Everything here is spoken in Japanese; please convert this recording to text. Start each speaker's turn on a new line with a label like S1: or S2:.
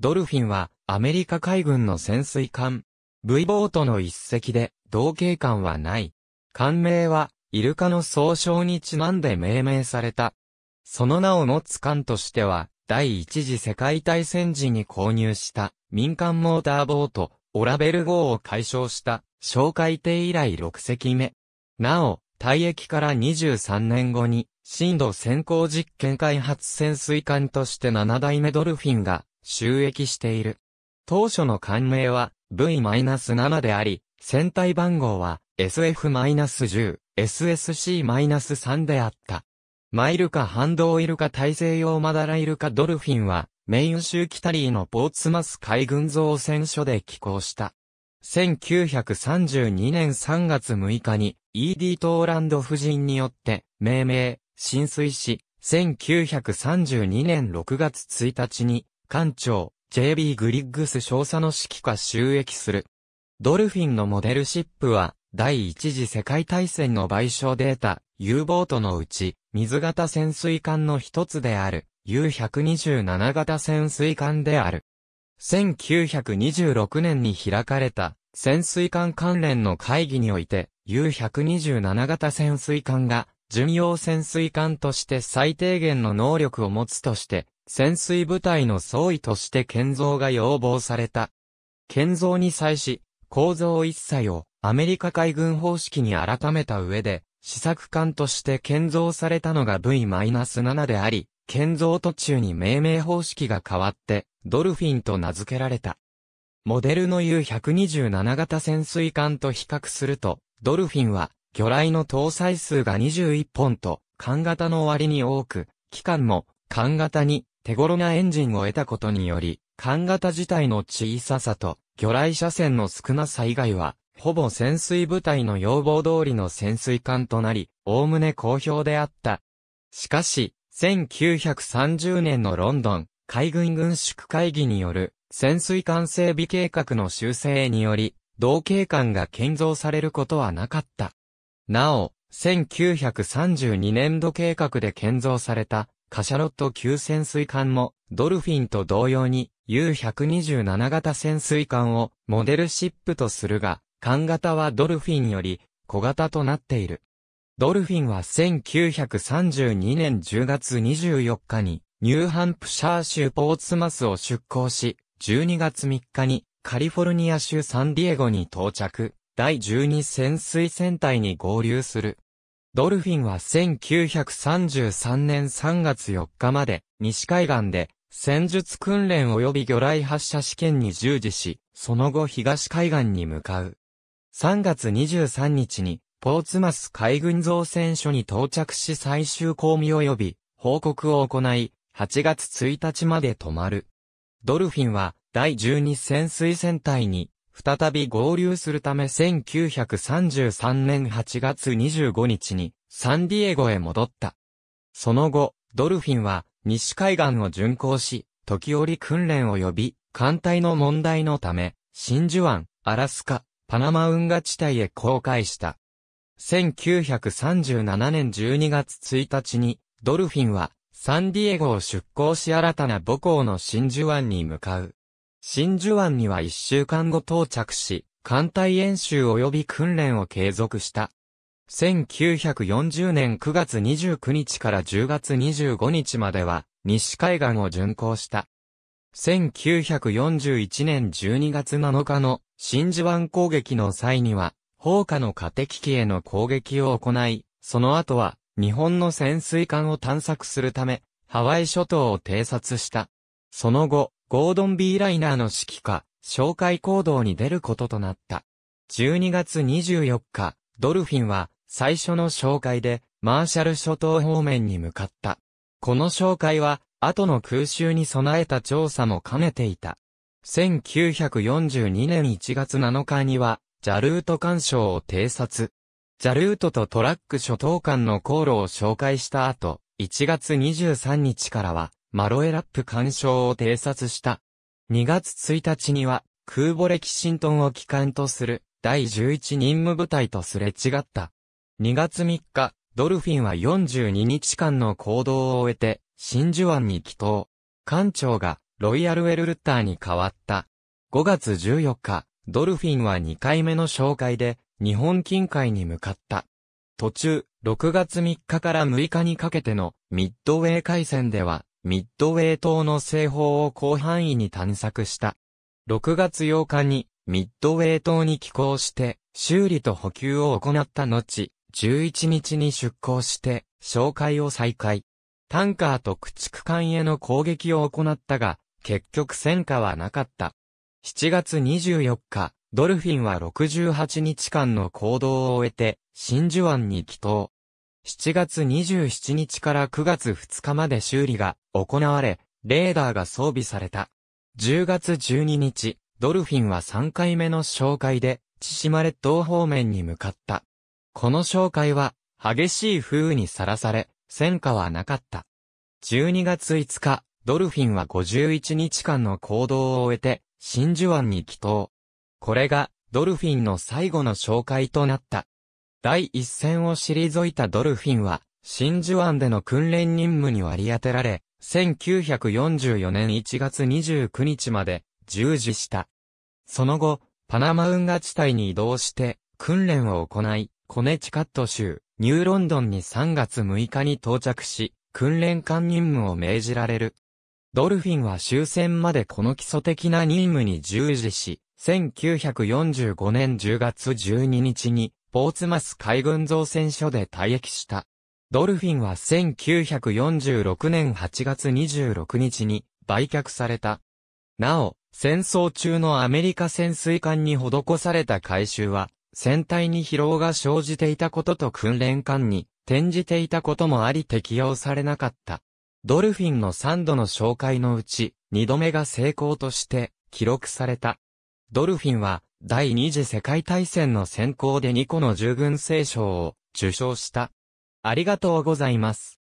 S1: ドルフィンはアメリカ海軍の潜水艦、V ボートの一隻で、同型艦はない。艦名は、イルカの総称にちなんで命名された。その名を持つ艦としては、第一次世界大戦時に購入した民間モーターボート、オラベル号を解消した小海艇以来6隻目。なお、退役から23年後に、深度先行実験開発潜水艦として7代目ドルフィンが収益している。当初の艦名は V-7 であり、船体番号は SF-10、SSC-3 であった。マイルカハンドイルカ大西洋マダライルカドルフィンは、メイン州キタリーのポーツマス海軍造船所で寄港した。1932年3月6日に、E.D. トーランド夫人によって、命名、浸水し、1932年6月1日に、艦長、JB グリッグス少佐の指揮下収益する。ドルフィンのモデルシップは、第一次世界大戦の賠償データ、U ボートのうち、水型潜水艦の一つである、U127 型潜水艦である。1926年に開かれた、潜水艦関連の会議において、U127 型潜水艦が、巡洋潜水艦として最低限の能力を持つとして、潜水部隊の総意として建造が要望された。建造に際し、構造一切をアメリカ海軍方式に改めた上で、試作艦として建造されたのが V-7 であり、建造途中に命名方式が変わって、ドルフィンと名付けられた。モデルの U127 型潜水艦と比較すると、ドルフィンは、魚雷の搭載数が21本と、艦型の割に多く、機関も、艦型に手頃なエンジンを得たことにより、艦型自体の小ささと、魚雷車線の少なさ以外は、ほぼ潜水部隊の要望通りの潜水艦となり、おおむね好評であった。しかし、1930年のロンドン、海軍軍縮会議による、潜水艦整備計画の修正により、同警艦が建造されることはなかった。なお、1932年度計画で建造されたカシャロット級潜水艦も、ドルフィンと同様に U127 型潜水艦をモデルシップとするが、艦型はドルフィンより小型となっている。ドルフィンは1932年10月24日にニューハンプシャー州ポーツマスを出港し、12月3日にカリフォルニア州サンディエゴに到着、第12潜水船隊に合流する。ドルフィンは1933年3月4日まで、西海岸で、戦術訓練及び魚雷発射試験に従事し、その後東海岸に向かう。3月23日に、ポーツマス海軍造船所に到着し最終公務及び、報告を行い、8月1日まで止まる。ドルフィンは、第12潜水船隊に、再び合流するため1933年8月25日にサンディエゴへ戻った。その後、ドルフィンは西海岸を巡航し、時折訓練を呼び、艦隊の問題のため、真珠湾、アラスカ、パナマ運河地帯へ航海した。1937年12月1日に、ドルフィンはサンディエゴを出港し新たな母校の真珠湾に向かう。真珠湾には一週間後到着し、艦隊演習及び訓練を継続した。1940年9月29日から10月25日までは、西海岸を巡航した。1941年12月7日の真珠湾攻撃の際には、砲火の過敵機への攻撃を行い、その後は日本の潜水艦を探索するため、ハワイ諸島を偵察した。その後、ゴードン・ B・ ライナーの指揮下、紹介行動に出ることとなった。12月24日、ドルフィンは最初の紹介でマーシャル諸島方面に向かった。この紹介は後の空襲に備えた調査も兼ねていた。1942年1月7日には、ジャルート干渉を偵察。ジャルートとトラック諸島間の航路を紹介した後、1月23日からは、マロエラップ干渉を偵察した。2月1日には、空母レキシントンを機関とする、第11任務部隊とすれ違った。2月3日、ドルフィンは42日間の行動を終えて、真珠湾に帰島。艦長が、ロイヤルウェルルッターに変わった。5月14日、ドルフィンは2回目の紹介で、日本近海に向かった。途中、6月3日から6日にかけてのミッドウェー海戦では、ミッドウェイ島の西方を広範囲に探索した。6月8日にミッドウェイ島に寄港して、修理と補給を行った後、11日に出港して、紹介を再開。タンカーと駆逐艦への攻撃を行ったが、結局戦果はなかった。7月24日、ドルフィンは68日間の行動を終えて、真珠湾に帰島。7月27日から9月2日まで修理が行われ、レーダーが装備された。10月12日、ドルフィンは3回目の紹介で、千島列島方面に向かった。この紹介は、激しい風雨にさらされ、戦果はなかった。12月5日、ドルフィンは51日間の行動を終えて、真珠湾に帰島。これが、ドルフィンの最後の紹介となった。第一線を退いたドルフィンは、真珠湾での訓練任務に割り当てられ、1944年1月29日まで従事した。その後、パナマ運河地帯に移動して、訓練を行い、コネチカット州、ニューロンドンに3月6日に到着し、訓練艦任務を命じられる。ドルフィンは終戦までこの基礎的な任務に従事し、1945年10月12日にポーツマス海軍造船所で退役した。ドルフィンは1946年8月26日に売却された。なお、戦争中のアメリカ潜水艦に施された回収は、船体に疲労が生じていたことと訓練艦に転じていたこともあり適用されなかった。ドルフィンの3度の紹介のうち、2度目が成功として記録された。ドルフィンは第二次世界大戦の選考で2個の従軍聖賞を受賞した。ありがとうございます。